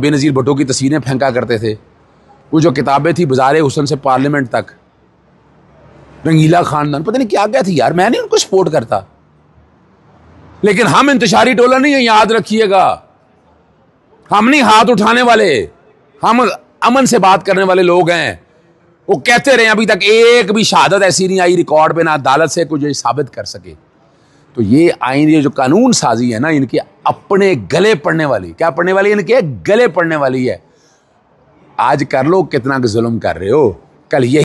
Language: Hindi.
बेनज़ीर भुटो की तस्वीरें फेंका करते थे वो जो किताबें थी बाजार हुसन से पार्लियामेंट तक रंगीला खानदान पता नहीं क्या क्या थी यार मैं नहीं उनको सपोर्ट करता लेकिन हम इंतजारी टोला नहीं है याद रखिएगा हम नहीं हाथ उठाने वाले हम अमन से बात करने वाले लोग हैं वो कहते रहे अभी तक एक भी शहादत ऐसी नहीं आई रिकॉर्ड पे ना अदालत से कुछ साबित कर सके तो ये आइन ये जो कानून साजी है ना इनके अपने गले पड़ने वाली क्या पड़ने वाली इनके गले पड़ने वाली है आज कर लो कितना जुल्म कर रहे हो कल ये